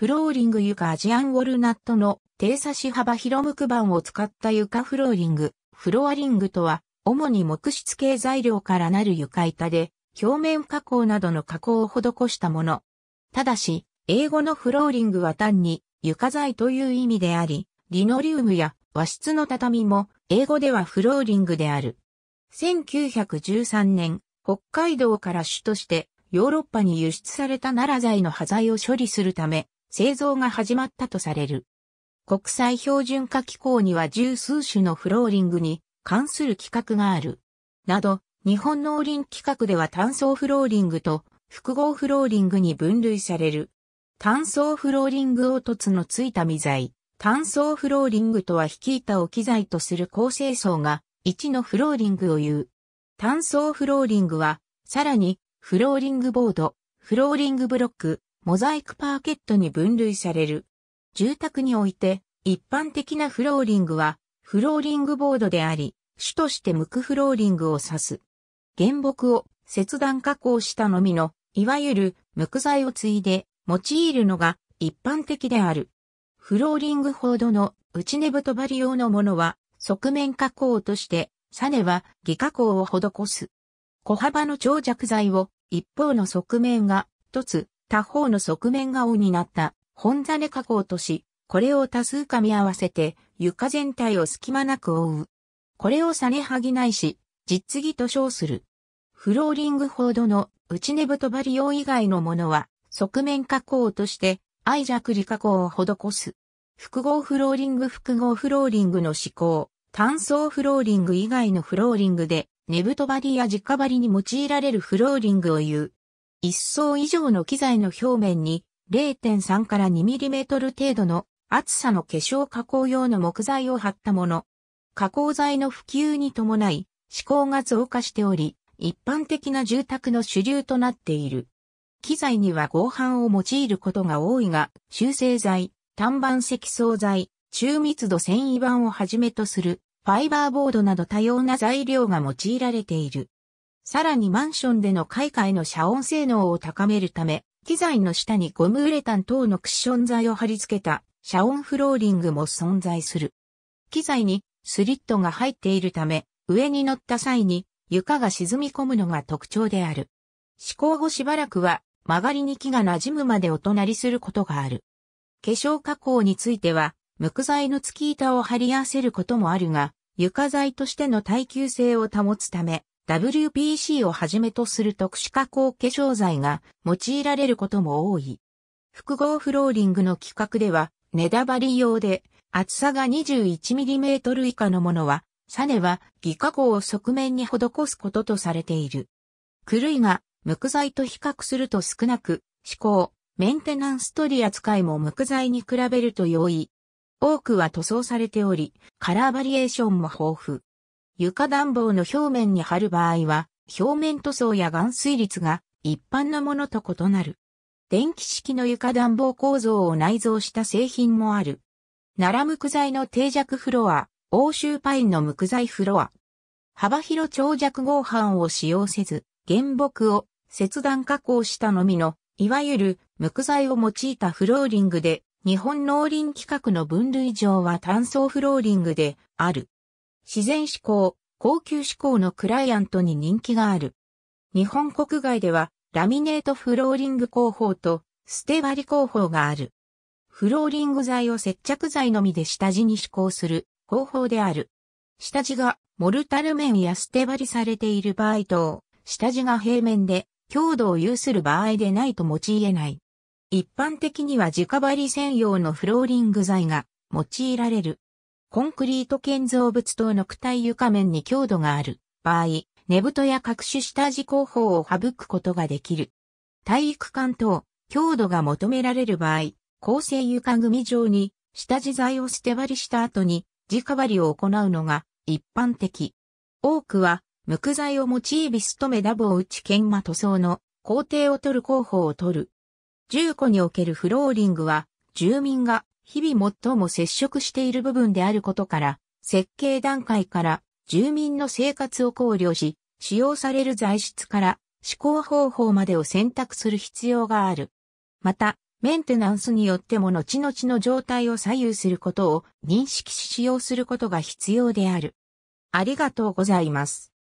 フローリング床アジアンウォルナットの低差し幅広木板を使った床フローリング、フロアリングとは、主に木質系材料からなる床板で、表面加工などの加工を施したもの。ただし、英語のフローリングは単に床材という意味であり、リノリウムや和室の畳も英語ではフローリングである。1913年、北海道から主としてヨーロッパに輸出された奈良材の端材を処理するため、製造が始まったとされる。国際標準化機構には十数種のフローリングに関する規格がある。など、日本農林規格では単層フローリングと複合フローリングに分類される。単層フローリング凹凸のついた未材。単層フローリングとは引いた置機材とする構成層が1のフローリングを言う。単層フローリングは、さらに、フローリングボード、フローリングブロック、モザイクパーケットに分類される。住宅において、一般的なフローリングは、フローリングボードであり、主として無垢フローリングを指す。原木を切断加工したのみの、いわゆる無垢材を継いで用いるのが一般的である。フローリングほどの内根太張り用のものは側面加工として、サネは偽加工を施す。小幅の長尺材を一方の側面が一つ、他方の側面が尾になった本座根加工とし、これを多数噛み合わせて床全体を隙間なく覆う。これを下げはぎないし、実技と称する。フローリングほどの内根太張り用以外のものは側面加工として愛着理加工を施す。複合フローリング複合フローリングの思考。単層フローリング以外のフローリングで根太張りや直張りに用いられるフローリングを言う。一層以上の機材の表面に0.3から 2mm 程度の厚さの化粧加工用の木材を貼ったもの。加工材の普及に伴い、施工が増加しており、一般的な住宅の主流となっている。機材には合板を用いることが多いが、修正材、単板積層材、中密度繊維板をはじめとする、ファイバーボードなど多様な材料が用いられている。さらにマンションでの買い替えの遮音性能を高めるため、機材の下にゴムウレタン等のクッション材を貼り付けた遮音フローリングも存在する。機材にスリットが入っているため、上に乗った際に床が沈み込むのが特徴である。思考後しばらくは曲がりに木が馴染むまでお隣りすることがある。化粧加工については、無垢材の付き板を貼り合わせることもあるが、床材としての耐久性を保つため、WPC をはじめとする特殊加工化粧剤が用いられることも多い。複合フローリングの規格では、値だばり用で、厚さが 21mm 以下のものは、サネは偽加工を側面に施すこととされている。狂いが無垢材と比較すると少なく、思考、メンテナンス取り扱いも無垢材に比べると容易。多くは塗装されており、カラーバリエーションも豊富。床暖房の表面に貼る場合は、表面塗装や含水率が一般のものと異なる。電気式の床暖房構造を内蔵した製品もある。奈良木材の定着フロア、欧州パインの木材フロア。幅広長尺合板を使用せず、原木を切断加工したのみの、いわゆる木材を用いたフローリングで、日本農林規格の分類上は単層フローリングである。自然志向、高級志向のクライアントに人気がある。日本国外ではラミネートフローリング工法と捨て割り工法がある。フローリング材を接着剤のみで下地に施工する工法である。下地がモルタル面や捨て張りされている場合と、下地が平面で強度を有する場合でないと用いえない。一般的には直張り専用のフローリング材が用いられる。コンクリート建造物等の躯体床面に強度がある場合、根太や各種下地工法を省くことができる。体育館等、強度が求められる場合、構成床組上に下地材を捨て割りした後に直張りを行うのが一般的。多くは、無垢材を用いビスとメダボを打ち研磨塗装の工程を取る工法を取る。住戸におけるフローリングは、住民が日々最も接触している部分であることから、設計段階から住民の生活を考慮し、使用される材質から施行方法までを選択する必要がある。また、メンテナンスによっても後々の状態を左右することを認識し使用することが必要である。ありがとうございます。